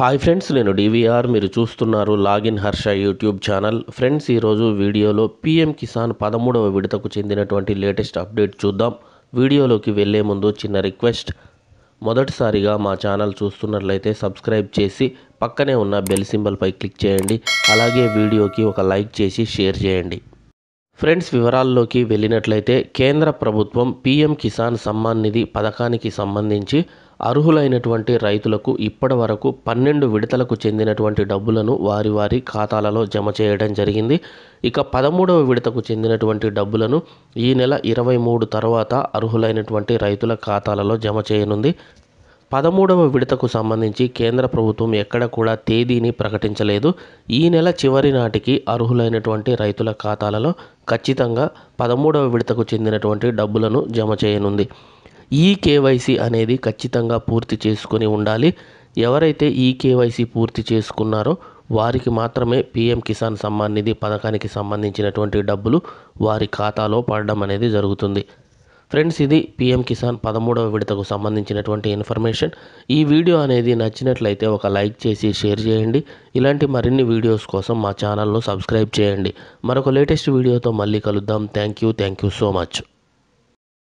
hi friends నేను DVR మీరు చూస్తున్నారు login Harsha YouTube channel friends ఈరోజు వీడియోలో పిఎం కిసాన్ పదమూడవ విడతకు చెందినటువంటి లేటెస్ట్ అప్డేట్ చూద్దాం వీడియోలోకి వెళ్లే ముందు చిన్న రిక్వెస్ట్ మొదటిసారిగా మా ఛానల్ చూస్తున్నట్లయితే సబ్స్క్రైబ్ చేసి పక్కనే ఉన్న బెల్ సింబల్పై క్లిక్ చేయండి అలాగే వీడియోకి ఒక లైక్ చేసి షేర్ చేయండి ఫ్రెండ్స్ వివరాల్లోకి వెళ్ళినట్లయితే కేంద్ర ప్రభుత్వం పీఎం కిసాన్ సమ్మాన్ నిధి పథకానికి సంబంధించి అర్హులైనటువంటి రైతులకు ఇప్పటి వరకు పన్నెండు విడతలకు చెందినటువంటి డబ్బులను వారి వారి ఖాతాలలో జమ చేయడం జరిగింది ఇక పదమూడవ విడతకు చెందినటువంటి డబ్బులను ఈ నెల ఇరవై మూడు తర్వాత అర్హులైనటువంటి రైతుల ఖాతాలలో జమ చేయనుంది పదమూడవ విడతకు సంబంధించి కేంద్ర ప్రభుత్వం ఎక్కడ కూడా తేదీని ప్రకటించలేదు ఈ నెల చివరి నాటికి అర్హులైనటువంటి రైతుల ఖాతాలలో ఖచ్చితంగా పదమూడవ విడతకు చెందినటువంటి డబ్బులను జమ చేయనుంది ఈ కేవైసీ అనేది ఖచ్చితంగా పూర్తి చేసుకుని ఉండాలి ఎవరైతే ఈ కేవైసీ పూర్తి చేసుకున్నారో వారికి మాత్రమే పీఎం కిసాన్ సమ్మాన్ నిధి పథకానికి సంబంధించినటువంటి డబ్బులు వారి ఖాతాలో పడడం అనేది జరుగుతుంది ఫ్రెండ్స్ ఇది పీఎం కిసాన్ పదమూడవ విడతకు సంబంధించినటువంటి ఇన్ఫర్మేషన్ ఈ వీడియో అనేది నచ్చినట్లయితే ఒక లైక్ చేసి షేర్ చేయండి ఇలాంటి మరిన్ని వీడియోస్ కోసం మా ఛానల్ను సబ్స్క్రైబ్ చేయండి మరొక లేటెస్ట్ వీడియోతో మళ్ళీ కలుద్దాం thank you thank you so much